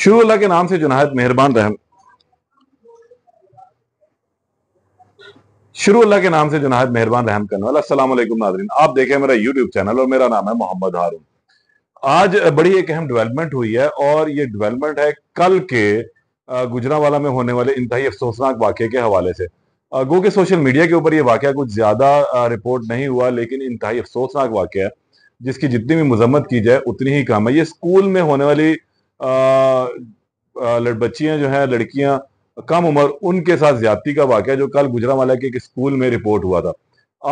शुरू अल्लाह के नाम से जो नहायत मेहरबान रहम शुरू अल्लाह के नाम से जो नहायत मेहरबान रहम करने वाला असलम नाजरीन आप देखें मेरा यूट्यूब चैनल और मेरा नाम है मोहम्मद हारून आज बड़ी एक अहम डेवलपमेंट हुई है और ये डेवलपमेंट है कल के गुजरावाला में होने वाले इंतहाई अफसोसनाक वाक्य के हवाले से गो के सोशल मीडिया के ऊपर ये वाक्य कुछ ज़्यादा रिपोर्ट नहीं हुआ लेकिन इंतहाई अफसोसनाक वाक्य है जिसकी जितनी भी मजम्मत की जाए उतनी ही कम है ये स्कूल में होने वाली बच्चियां जो हैं लड़कियां कम उम्र उनके साथ ज्यादती का वाक़ जो कल गुजरावाला के एक स्कूल में रिपोर्ट हुआ था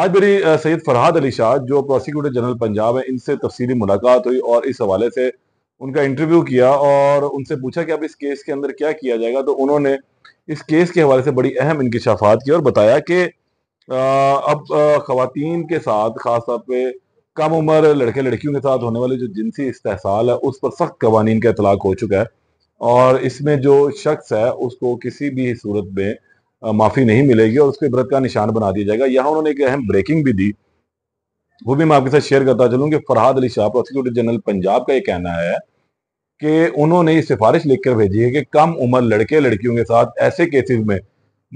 आज मेरी सैयद फरहाद अली शाह जो प्रोसिक्यूटर जनरल पंजाब है इनसे तफसीली मुलाकात हुई और इस हवाले से उनका इंटरव्यू किया और उनसे पूछा कि अब इस केस के अंदर क्या किया जाएगा तो उन्होंने इस केस के हवाले से बड़ी अहम इनकशाफात की और बताया कि अब खातन के साथ खासतौर पर कम उम्र लड़के लड़कियों के साथ होने वाले जो जिनसी इस्तेसाल है उस पर सख्त कवानीन का इतलाक हो चुका है और इसमें जो शख्स है उसको किसी भी सूरत में माफ़ी नहीं मिलेगी और उसको इबरत का निशान बना दिया जाएगा यहाँ उन्होंने एक अहम ब्रेकिंग भी दी वो भी मैं आपके साथ शेयर करता चलूँ कि फरहाद अली शाह प्रोसिक्यूटर जनरल पंजाब का ये कहना है कि उन्होंने ये सिफारिश लिखकर भेजी है कि कम उम्र लड़के लड़कियों के साथ ऐसे केसेस में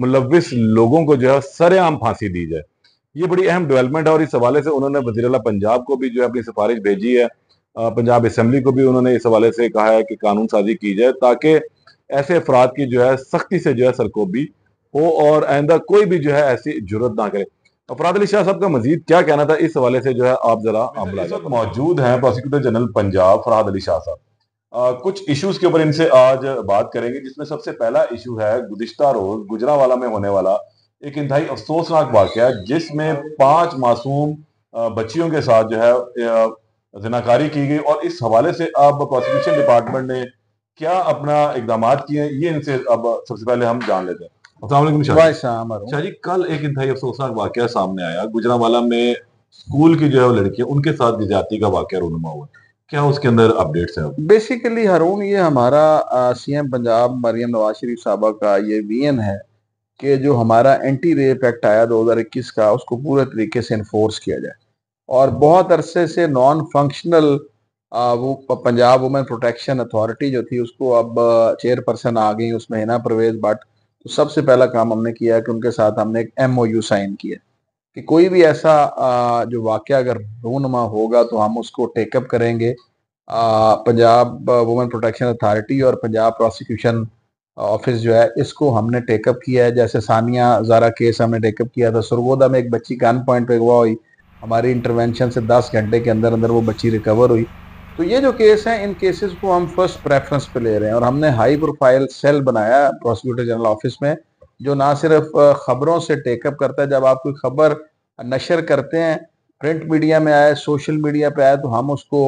मुलविस लोगों को जो है सरेआम फांसी दी जाए ये बड़ी अहम डेवलपमेंट है और इस हवाले से उन्होंने वजीर पंजाब को भी जो है अपनी सिफारिश भेजी है पंजाब असम्बली को भी उन्होंने इस हवाले से कहा है कि कानून साजी की जाए ताकि ऐसे अफराद की जो है सख्ती से जो है सरकोबी हो और आइंदा कोई भी जो है ऐसी जरूरत ना करे अफराद अली शाह साहब का मजीद क्या कहना था इस हवाले से जो है आप जरा मौजूद हैं प्रोसिक्यूटर जनरल पंजाब फराद अली शाह साहब कुछ इश्यूज के ऊपर इनसे आज बात करेंगे जिसमें सबसे पहला इशू है गुजश्ता रोज गुजरावाला में होने वाला एक इंतहाई अफसोसनाक वाक़ जिसमें पांच मासूम बच्चियों के साथ जो है जनाकारी की गई और इस हवाले से अब प्रोसिक्यूशन डिपार्टमेंट ने क्या अपना इकदाम किए हैं ये इनसे अब सबसे पहले हम जान लेते हैं शाह जी कल एक इंतहाई अफसोसनाक वाक़ सामने आया गुजरावाला में स्कूल की जो है लड़कियां उनके साथ निजाती का वाक़ रोनुमा हुआ क्या उसके अंदर अपडेट्स हैं बेसिकली हरून ये हमारा सी एम पंजाब मरियम नवाज शरीफ साहबा का ये वी एन है कि जो हमारा एंटी रेप एक्ट आया 2021 का उसको पूरे तरीके से इन्फोर्स किया जाए और बहुत अरसे से नॉन फंक्शनल वो पंजाब वुमेन प्रोटेक्शन अथॉरिटी जो थी उसको अब चेयरपर्सन आ गई उसमें हिना परवेज बट तो सबसे पहला काम हमने किया कि उनके साथ हमने एक एम साइन किया कि कोई भी ऐसा जो वाक्य अगर रूनमा होगा तो हम उसको टेकअप करेंगे पंजाब वुमेन प्रोटेक्शन अथॉरिटी और पंजाब प्रोसिक्यूशन ऑफिस जो है इसको हमने टेकअप किया है जैसे सानिया ज़ारा केस हमने टेकअप किया था सुरगोदा में एक बच्ची गन पॉइंट पे हुआ हुई हमारी इंटरवेंशन से 10 घंटे के अंदर अंदर वो बच्ची रिकवर हुई तो ये जो केस है इन केसेस को हम फर्स्ट प्रेफरेंस पे ले रहे हैं और हमने हाई प्रोफाइल सेल बनाया प्रोसिक्यूटर जनरल ऑफिस में जो ना सिर्फ खबरों से टेकअप करता है जब आप कोई खबर नशर करते हैं प्रिंट मीडिया में आए सोशल मीडिया पे आए तो हम उसको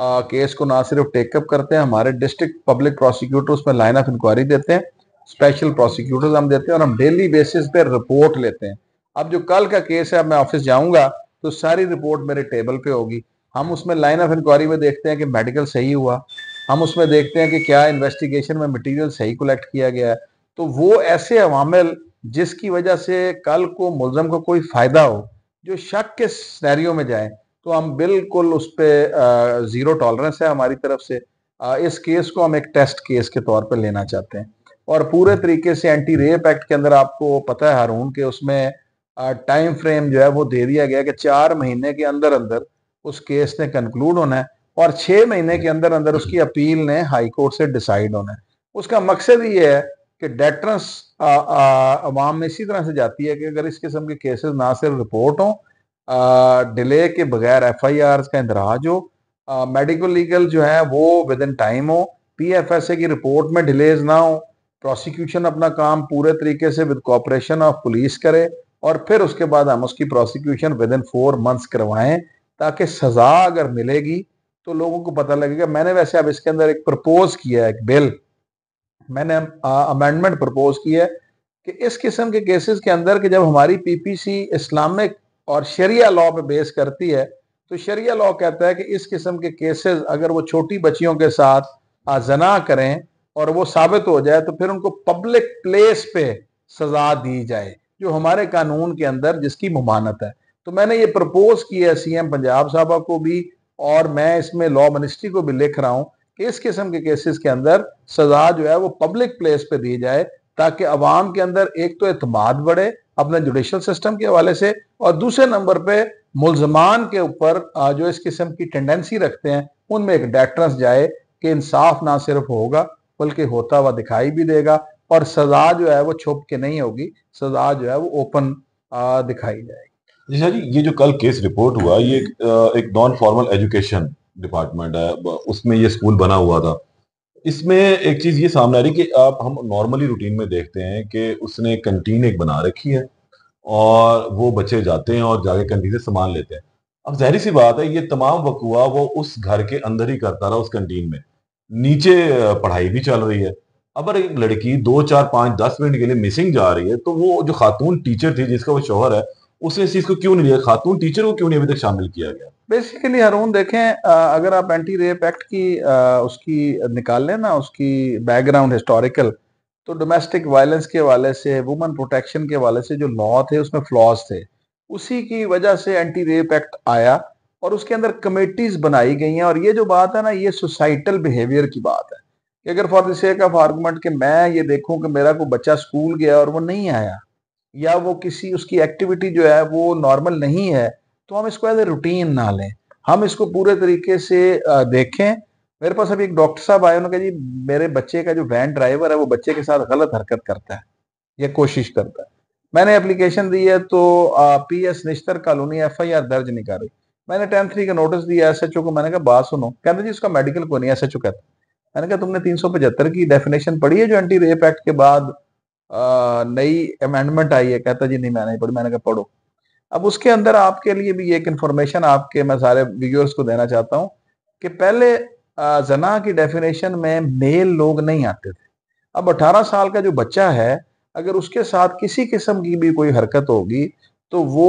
आ, केस को ना सिर्फ टेकअप करते हैं हमारे डिस्ट्रिक्ट पब्लिक प्रोसिक्यूटर उसमें लाइन ऑफ इंक्वायरी देते हैं स्पेशल प्रोसिक्यूटर्स हम देते हैं और हम डेली बेसिस पे रिपोर्ट लेते हैं अब जो कल का केस है अब मैं ऑफिस जाऊंगा तो सारी रिपोर्ट मेरे टेबल पे होगी हम उसमें लाइन ऑफ इंक्वायरी में देखते हैं कि मेडिकल सही हुआ हम उसमें देखते हैं कि क्या इन्वेस्टिगेशन में मटीरियल सही कलेक्ट किया गया है तो वो ऐसे अवामिल जिसकी वजह से कल को मुलजम को कोई फायदा हो जो शक के सैरियो में जाए तो हम बिल्कुल उस पर ज़ीरो टॉलरेंस है हमारी तरफ से इस केस को हम एक टेस्ट केस के तौर पर लेना चाहते हैं और पूरे तरीके से एंटी रेप एक्ट के अंदर आपको पता है हारून के उसमें टाइम फ्रेम जो है वो दे दिया गया कि चार महीने के अंदर अंदर उस केस ने कंक्लूड होना है और छः महीने के अंदर अंदर उसकी अपील ने हाई कोर्ट से डिसाइड होना है उसका मकसद ये है कि डेटरस आवाम में इसी तरह से जाती है कि अगर इस किस्म के केसेस ना सिर्फ रिपोर्ट हों डिले के बगैर एफ आई आर का इंदराज हो मेडिकल लीगल जो है वो विद इन टाइम हो पी एफ एस ए की रिपोर्ट में डिलेज ना हो प्रोसिक्यूशन अपना काम पूरे तरीके से विद कॉपरेशन ऑफ पुलिस करे और फिर उसके बाद हम उसकी prosecution within four months करवाएं ताकि सज़ा अगर मिलेगी तो लोगों को पता लगेगा मैंने वैसे अब इसके अंदर एक प्रपोज किया है एक बिल मैंने अमेंडमेंट प्रपोज किया है कि इस किस्म के केसेस के अंदर कि जब हमारी पीपीसी इस्लामिक और शरिया लॉ पे बेस करती है तो शरिया लॉ कहता है कि इस किस्म के केसेस अगर वो छोटी बच्चियों के साथ जना करें और वो साबित हो जाए तो फिर उनको पब्लिक प्लेस पे सजा दी जाए जो हमारे कानून के अंदर जिसकी ममानत है तो मैंने ये प्रपोज किया है सीएम पंजाब साहबा को भी और मैं इसमें लॉ मिनिस्ट्री को भी लिख रहा हूँ कि इस किस्म के केसेस के अंदर सजा जो है वो पब्लिक प्लेस पे दी जाए ताकि अवाम के अंदर एक तो अतमाद बढ़े अपने जुडिशल सिस्टम के हवाले से और दूसरे नंबर पे मुलजमान के ऊपर जो इस किस्म की टेंडेंसी रखते हैं उनमें एक डेटरस जाए कि इंसाफ ना सिर्फ होगा बल्कि होता हुआ दिखाई भी देगा और सजा जो है वो छुप के नहीं होगी सजा जो है वो ओपन दिखाई जाएगी जी जी ये जो कल केस रिपोर्ट हुआ ये एक नॉन फॉर्मल एजुकेशन डिपार्टमेंट है उसमें ये स्कूल बना हुआ था इसमें एक चीज ये सामने आ रही कि आप हम नॉर्मली रूटीन में देखते हैं कि उसने कंटीन एक बना रखी है और वो बच्चे जाते हैं और जाके कंटीन से सामान लेते हैं अब जहर सी बात है ये तमाम वकुआ वो उस घर के अंदर ही करता रहा उस कंटीन में नीचे पढ़ाई भी चल रही है अगर एक लड़की दो चार पाँच दस मिनट के लिए मिसिंग जा रही है तो वो जो खातून टीचर थी जिसका वो शोहर है उसने इस चीज को क्यों नहीं लिया खातून टीचर को क्यों नहीं अभी तक शामिल किया गया बेसिकली हरून देखें अगर आप एंटी रेप एक्ट की उसकी निकाल लें ना उसकी बैकग्राउंड हिस्टोरिकल तो डोमेस्टिक वायलेंस के हवाले से वुमेन प्रोटेक्शन के हवाले से जो लॉ थे उसमें फ्लॉज थे उसी की वजह से एंटी रेप एक्ट आया और उसके अंदर कमेटीज बनाई गई हैं और ये जो बात है ना ये सोसाइटल बिहेवियर की बात है कि अगर for the sake of argument कि मैं ये देखूं कि मेरा कोई बच्चा स्कूल गया और वो नहीं आया या वो किसी उसकी एक्टिविटी जो है वो नॉर्मल नहीं है तो हम इसको एज ए रूटीन ना लें हम इसको पूरे तरीके से देखें मेरे पास अभी एक डॉक्टर साहब आए उन्होंने कहा जी मेरे बच्चे का जो वैन ड्राइवर है वो बच्चे के साथ गलत हरकत करता है या कोशिश करता है मैंने एप्लीकेशन दी है तो P S Nishtar colony F I R दर्ज नहीं कर रही मैंने टेन थ्री का नोटिस दिया एस एच ओ को मैंने कहा बात सुनो कहते जी उसका मेडिकल को नहीं एस एच ओ कहता मैंने कहा तुमने तीन सौ पचहत्तर की डेफिनेशन पढ़ी है जो एंटी रेप एक्ट के बाद नई अमेंडमेंट आई है कहता जी नहीं मैंने पढ़ी मैंने कहा पढ़ो अब उसके अंदर आपके लिए भी एक इन्फॉर्मेशन आपके मैं सारे व्यूअर्स को देना चाहता हूँ कि पहले जना की डेफिनेशन में मेल लोग नहीं आते थे अब 18 साल का जो बच्चा है अगर उसके साथ किसी किस्म की भी कोई हरकत होगी तो वो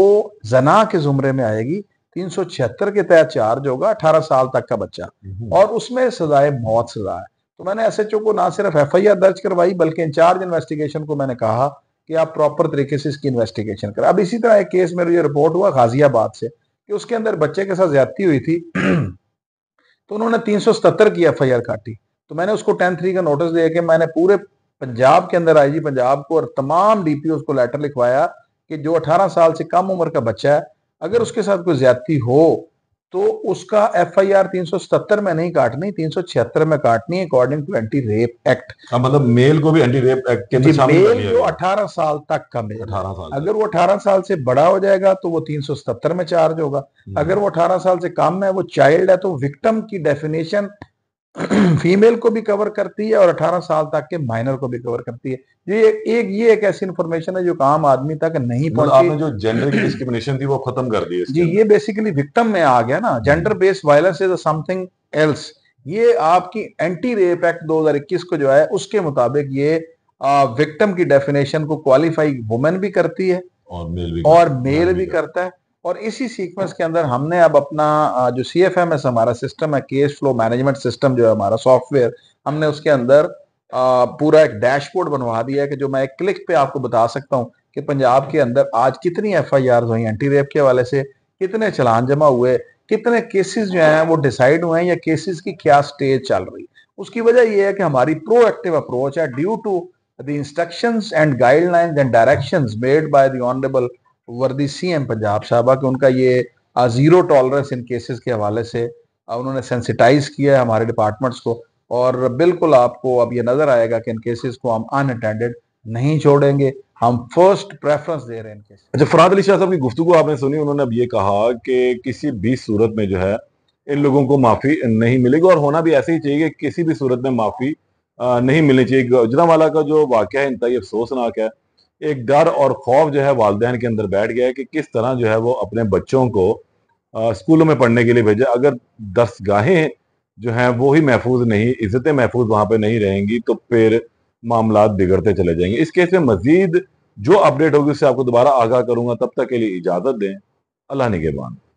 जना के जुमरे में आएगी तीन के तहत चार्ज होगा अठारह साल तक का बच्चा हम्म। और उसमें सजाए मौत सजा है तो मैंने एस एच ओ को ना सिर्फ एफ आई आर दर्ज करवाई बल्कि इंचार्ज इन्वेस्टिगेशन को मैंने कहा कि आप प्रॉपर तरीके से इसकी इन्वेस्टिगेशन करें अब इसी तरह एक केस में रिपोर्ट हुआ गाजियाबाद से कि उसके अंदर बच्चे के साथ ज्यादती हुई थी तो उन्होंने 377 की एफ काटी तो मैंने उसको टेन थ्री का नोटिस दिया कि मैंने पूरे पंजाब के अंदर आई पंजाब को और तमाम डीपीओ को लेटर लिखवाया कि जो 18 साल से कम उम्र का बच्चा है अगर उसके साथ कोई ज्यादती हो तो उसका एफ आई आर तीन सौ सत्तर में नहीं काटनी तीन सौ छिहत्तर में काटनी according to anti rape act मतलब मेल को भी एंटी रेप एक्ट के मेल जो अठारह साल तक का मेल अठारह साल अगर वो अठारह साल से बड़ा हो जाएगा तो वो तीन सौ सत्तर में चार्ज होगा हम्म। अगर वो अठारह साल से कम है वो चाइल्ड है तो विक्टम की डेफिनेशन फीमेल को भी कवर करती है और 18 साल तक के माइनर को भी कवर करती है ये एक ये एक ऐसी इंफॉर्मेशन है जो आम आदमी तक नहीं मतलब पहुंची आपने जो जेंडर की डिस्क्रिमिनेशन थी वो खत्म कर दी जी ये बेसिकली विक्टम में आ गया ना gender based violence is something else ये आपकी एंटी रेप एक्ट 2021 को जो है उसके मुताबिक ये विक्टम की डेफिनेशन को क्वालिफाई वुमेन भी करती है और मेल भी और मेल हाँ, भी, भी करता है और इसी सीक्वेंस के अंदर हमने अब अपना जो सी एफ एम एस हमारा सिस्टम है केस फ्लो मैनेजमेंट सिस्टम जो है हमारा सॉफ्टवेयर हमने उसके अंदर पूरा एक डैशबोर्ड बनवा दिया है कि जो मैं एक क्लिक पे आपको बता सकता हूँ कि पंजाब के अंदर आज कितनी एफ आई आर हुई एंटी रेप के हवाले से कितने चलान जमा हुए कितने केसेस जो हैं वो डिसाइड हुए हैं या केसेस की क्या स्टेज चल रही है उसकी वजह यह है कि हमारी प्रोएक्टिव अप्रोच है due to the instructions and guidelines and directions made by the honourable worthy C M Punjab साहबा कि उनका ये जीरो टॉलरेंस इन केसेस के हवाले से उन्होंने सेंसिटाइज किया है हमारे डिपार्टमेंट्स को और बिल्कुल आपको अब ये नज़र आएगा कि इन केसेस को हम अनअटेंडेड नहीं छोड़ेंगे हम फर्स्ट प्रेफरेंस दे रहे हैं इनके अच्छा फराद अली शाह साहब की गुफ्तु आपने सुनी उन्होंने अब ये कहा कि किसी भी सूरत में जो है इन लोगों को माफ़ी नहीं मिलेगी और होना भी ऐसे ही चाहिए कि किसी भी सूरत में माफ़ी नहीं मिलनी चाहिए वाला का जो वाक़ है ही अफसोसनाक है एक डर और खौफ जो है वालदेन के अंदर बैठ गया है कि किस तरह जो है वो अपने बच्चों को स्कूलों में पढ़ने के लिए भेजा अगर दस गाहें जो हैं वो ही महफूज नहीं इज्जतें महफूज वहाँ पर नहीं रहेंगी तो फिर मामला बिगड़ते चले जाएंगे इस केस में मजीद जो अपडेट होगी उससे आपको दोबारा आगाह करूंगा तब तक के लिए इजाजत दें अल्लाह निगेबान